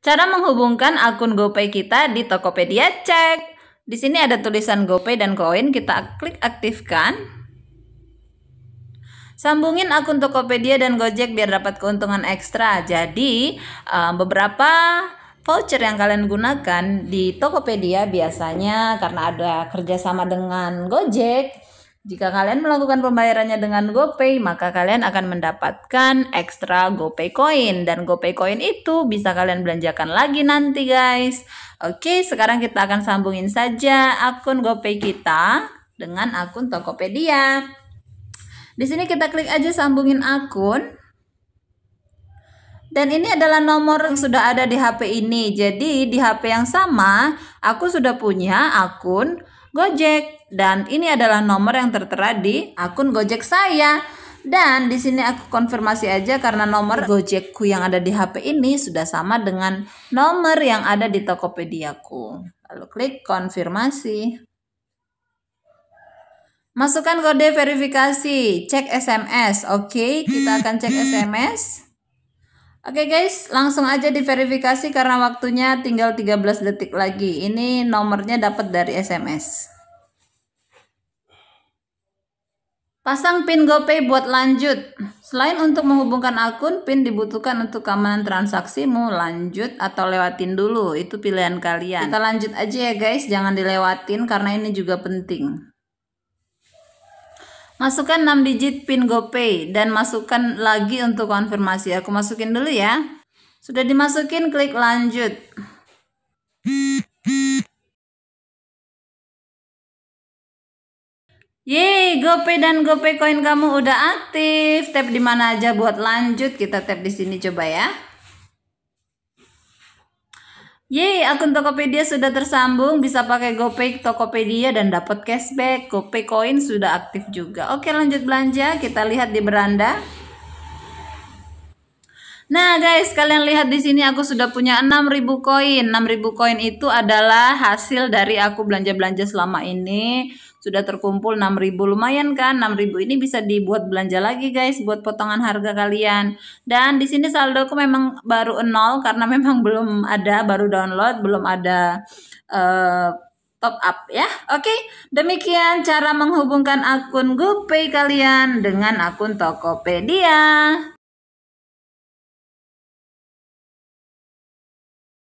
Cara menghubungkan akun GoPay kita di Tokopedia, cek. Di sini ada tulisan GoPay dan koin, kita klik aktifkan. Sambungin akun Tokopedia dan Gojek biar dapat keuntungan ekstra. Jadi, eh, beberapa voucher yang kalian gunakan di Tokopedia biasanya karena ada kerjasama dengan Gojek, jika kalian melakukan pembayarannya dengan GoPay, maka kalian akan mendapatkan ekstra GoPay Coin. Dan GoPay Coin itu bisa kalian belanjakan lagi nanti guys. Oke, sekarang kita akan sambungin saja akun GoPay kita dengan akun Tokopedia. Di sini kita klik aja sambungin akun. Dan ini adalah nomor yang sudah ada di HP ini. Jadi di HP yang sama, aku sudah punya akun Gojek. Dan ini adalah nomor yang tertera di akun Gojek saya. Dan di sini aku konfirmasi aja karena nomor Gojekku yang ada di HP ini sudah sama dengan nomor yang ada di Tokopedia-ku. Lalu klik konfirmasi. Masukkan kode verifikasi, cek SMS. Oke, okay, kita akan cek SMS. Oke okay guys, langsung aja diverifikasi karena waktunya tinggal 13 detik lagi. Ini nomornya dapat dari SMS. Pasang PIN GoPay buat lanjut. Selain untuk menghubungkan akun, PIN dibutuhkan untuk keamanan transaksi. transaksimu. Lanjut atau lewatin dulu, itu pilihan kalian. Kita lanjut aja ya guys, jangan dilewatin karena ini juga penting. Masukkan 6 digit PIN GoPay dan masukkan lagi untuk konfirmasi. Aku masukin dulu ya. Sudah dimasukin, klik lanjut. Yeay, GoPay dan GoPay koin kamu udah aktif. Tap di mana aja buat lanjut. Kita tap di sini coba ya. Yeay, akun Tokopedia sudah tersambung, bisa pakai GoPay Tokopedia dan dapat cashback. GoPay Coin sudah aktif juga. Oke, lanjut belanja, kita lihat di beranda. Nah guys, kalian lihat di sini aku sudah punya 6000 koin. 6000 koin itu adalah hasil dari aku belanja-belanja selama ini. Sudah terkumpul 6000 lumayan kan? 6000 ini bisa dibuat belanja lagi guys buat potongan harga kalian. Dan di sini saldoku memang baru 0 karena memang belum ada baru download, belum ada uh, top up ya. Oke, demikian cara menghubungkan akun GoPay kalian dengan akun Tokopedia.